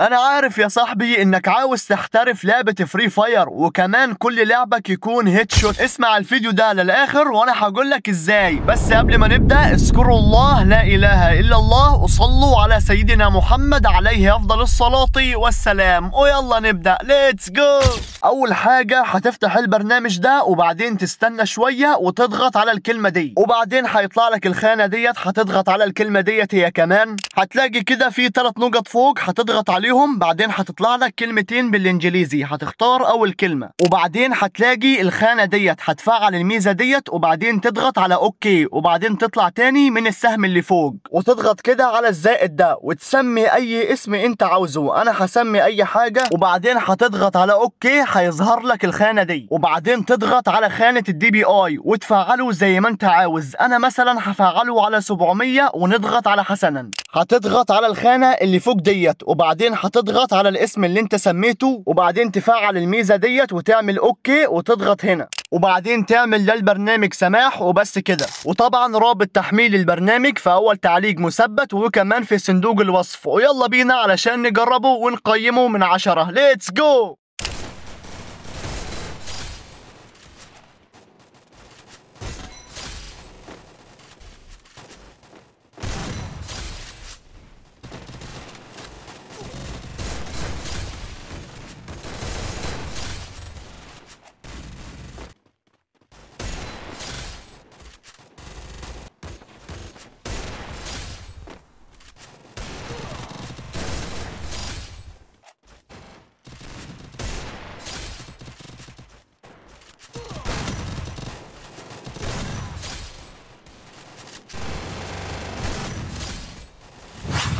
أنا عارف يا صاحبي إنك عاوز تحترف لعبة فري فاير وكمان كل لعبك يكون هيت شوت اسمع الفيديو ده للآخر وأنا هقول لك إزاي بس قبل ما نبدأ اذكروا الله لا إله إلا الله وصلوا على سيدنا محمد عليه أفضل الصلاة والسلام ويلا نبدأ ليتس جو أول حاجة هتفتح البرنامج ده وبعدين تستنى شوية وتضغط على الكلمة دي وبعدين هيطلع لك الخانة ديت هتضغط على الكلمة ديت هي كمان هتلاقي كده في ثلاث نقط فوق هتضغط عليهم بعدين هتطلع لك كلمتين بالانجليزي هتختار اول كلمه وبعدين هتلاقي الخانه ديت هتفعل الميزه ديت وبعدين تضغط على اوكي وبعدين تطلع تاني من السهم اللي فوق وتضغط كده على الزائد ده وتسمي اي اسم انت عاوزه انا هسمي اي حاجه وبعدين هتضغط على اوكي هيظهر لك الخانه دي وبعدين تضغط على خانه الدي بي اي وتفعله زي ما انت عاوز انا مثلا هفعله على 700 ونضغط على حسنا هتضغط على الخانه اللي فوق ديت وبعدين بعدين هتضغط على الاسم اللي انت سميته وبعدين تفعل الميزه ديت وتعمل اوكي وتضغط هنا وبعدين تعمل للبرنامج سماح وبس كده وطبعا رابط تحميل البرنامج في اول تعليق مثبت وكمان في صندوق الوصف ويلا بينا علشان نجربه ونقيمه من عشرة ليتس جو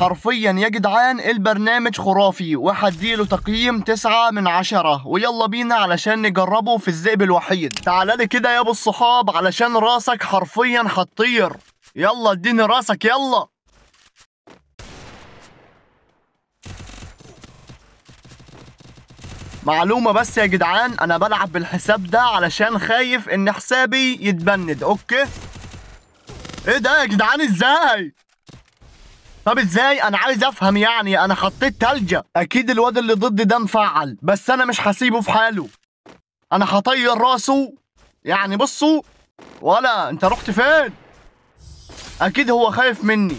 حرفيا يا جدعان البرنامج خرافي وهديله تقييم 9 من 10 ويلا بينا علشان نجربه في الذئب الوحيد تعال لي كده يا ابو الصحاب علشان راسك حرفيا هتطير يلا اديني راسك يلا معلومة بس يا جدعان أنا بلعب بالحساب ده علشان خايف إن حسابي يتبند أوكي؟ إيه ده يا جدعان إزاي؟ طب ازاي انا عايز افهم يعني انا حطيت تلجة اكيد الواد اللي ضدي ده مفعل بس انا مش هسيبه في حاله انا هطير راسه يعني بصوا ولا انت رحت فين اكيد هو خايف مني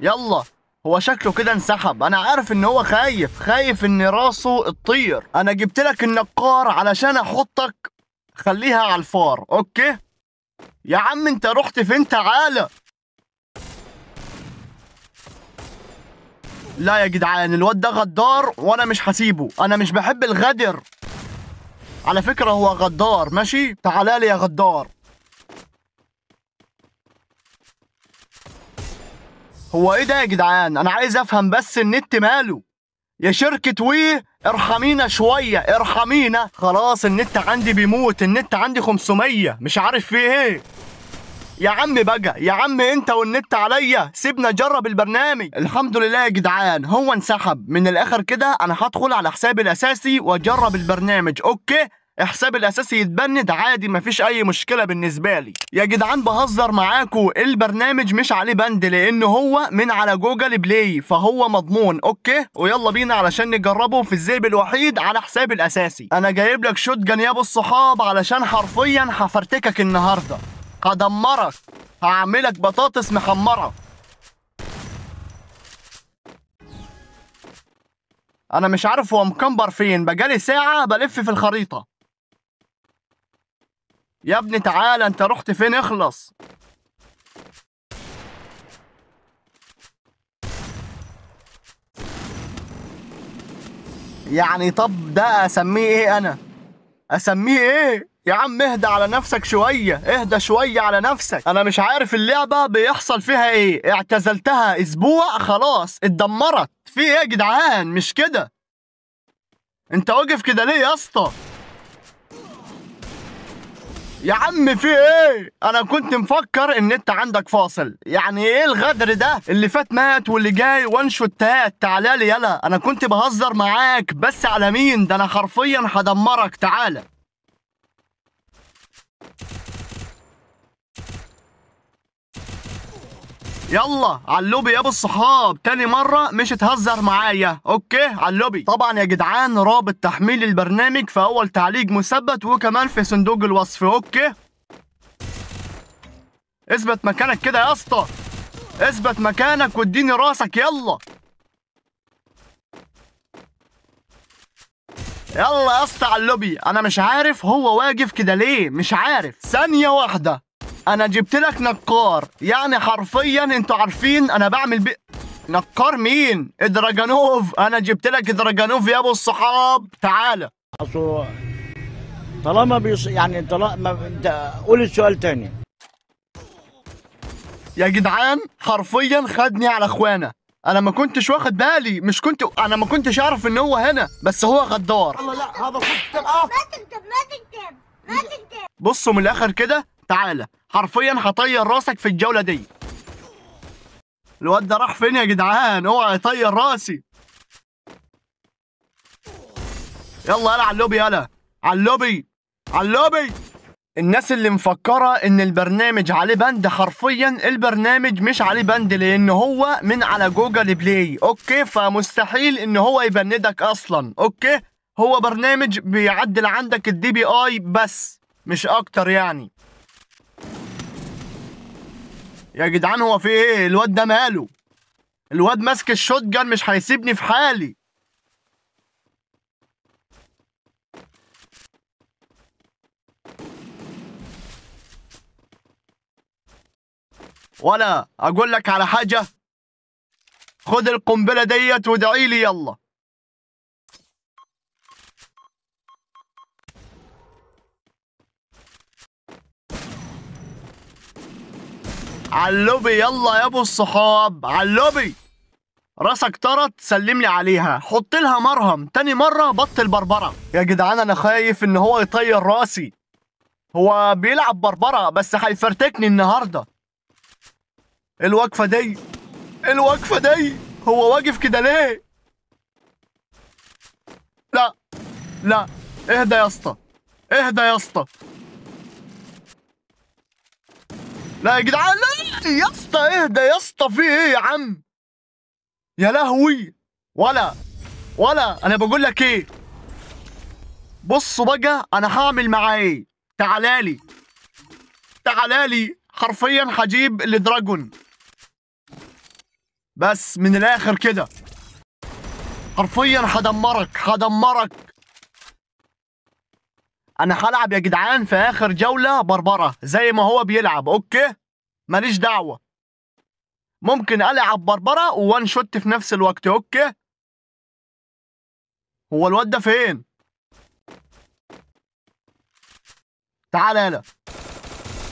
يلا هو شكله كده انسحب انا عارف ان هو خايف خايف ان راسه تطير انا جبت لك النقار علشان احطك خليها على الفار اوكي يا عم انت رحت فين تعالى لا يا جدعان الواد ده غدار وانا مش هسيبه انا مش بحب الغدر على فكرة هو غدار ماشي تعالى لي يا غدار هو ايه ده يا جدعان انا عايز افهم بس النت ماله يا شركة وي ارحمينا شوية ارحمينا خلاص النت عندي بيموت النت عندي 500 مش عارف فيه ايه يا عم بقى يا عم انت والنت عليا سيبنا نجرب البرنامج الحمد لله يا جدعان هو انسحب من الاخر كده انا هدخل على حسابي الاساسي واجرب البرنامج اوكي حساب الاساسي يتبند عادي مفيش اي مشكله بالنسبه لي يا جدعان بهزر معاكو البرنامج مش عليه بند لان هو من على جوجل بلاي فهو مضمون اوكي ويلا بينا علشان نجربه في الذئب الوحيد على حسابي الاساسي انا جايب لك شوت جن يا ابو الصحاب علشان حرفيا هفرتكك النهارده هدمرك هعملك بطاطس محمرة أنا مش عارف هو مكمبر فين بقالي ساعة بلف في الخريطة يا ابني تعالى أنت رحت فين اخلص يعني طب ده أسميه إيه أنا؟ أسميه إيه؟ يا عم اهدى على نفسك شويه اهدى شويه على نفسك انا مش عارف اللعبه بيحصل فيها ايه اعتزلتها اسبوع خلاص اتدمرت في ايه يا جدعان مش كده انت واقف كده ليه يا اسطى يا عم في ايه انا كنت مفكر ان انت عندك فاصل يعني ايه الغدر ده اللي فات مات واللي جاي وان شوتات تعالى لي يلا انا كنت بهزر معاك بس على مين ده انا حرفيا هدمرك تعالى يلا على اللوبي يا ابو الصحاب تاني مره مش تهزر معايا اوكي على اللوبي طبعا يا جدعان رابط تحميل البرنامج في اول تعليق مثبت وكمان في صندوق الوصف اوكي اثبت مكانك كده يا اسطى اثبت مكانك واديني راسك يلا يلا يا اسطى على اللوبي انا مش عارف هو واقف كده ليه مش عارف ثانيه واحده انا جبت لك نقار يعني حرفيا انتوا عارفين انا بعمل بي... نقار مين ادراجانوف انا جبت لك ادراجانوف يا ابو الصحاب تعالى طالما بيص... يعني طالما قول السؤال تاني يا جدعان حرفيا خدني على اخوانا انا ما كنتش واخد بالي مش كنت انا ما كنتش اعرف ان هو هنا بس هو غدار الله لا هذا آه. ما تكتب ما تكتب ما تكتب بصوا من الاخر كده تعالى حرفيا هطير راسك في الجوله دي الواد ده راح فين يا جدعان اوعى يطير راسي يلا يلا على اللوبي يلا على اللوبي على اللوبي الناس اللي مفكرة ان البرنامج عليه بند حرفيا البرنامج مش عليه بند لان هو من على جوجل بلاي اوكي فمستحيل ان هو يبندك اصلا اوكي هو برنامج بيعدل عندك الدي بي اي بس مش اكتر يعني يا جدعان هو في ايه الواد ده ماله الواد ماسك الشوت جان مش هيسيبني في حالي ولا اقول لك على حاجه خد القنبله ديت وادعي لي يلا علوبي يلا يا ابو الصحاب علوبي راسك طرت سلم لي عليها حط لها مرهم تاني مره بطل بربره يا جدعان انا خايف ان هو يطير راسي هو بيلعب بربره بس هيفرتكني النهارده الوقفه دي الوقفه دي هو واقف كده ليه لا لا اهدى يا اسطى اهدى يا اسطى لا يا جدعان لا يا اسطى اهدى يا اسطى في ايه يا عم يا لهوي ولا ولا انا بقول لك ايه بصوا بقى انا هعمل معاه ايه تعالالي تعالالي حرفيا هجيب الدراجون بس من الاخر كده حرفيا هدمرك هدمرك انا هلعب يا جدعان في اخر جوله بربره زي ما هو بيلعب اوكي ماليش دعوه ممكن العب بربره وان شوت في نفس الوقت اوكي هو الواد ده فين تعال يلا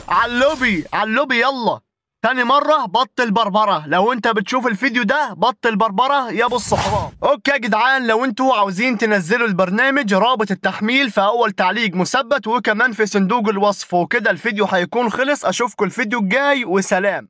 على اللوبي على اللوبي يلا تاني مرة بطل بربرة لو انت بتشوف الفيديو ده بطل بربرة يا ابو الصحراء اوكي يا جدعان لو انتوا عاوزين تنزلوا البرنامج رابط التحميل في اول تعليق مثبت وكمان في صندوق الوصف وكده الفيديو هيكون خلص اشوفكم الفيديو الجاي وسلام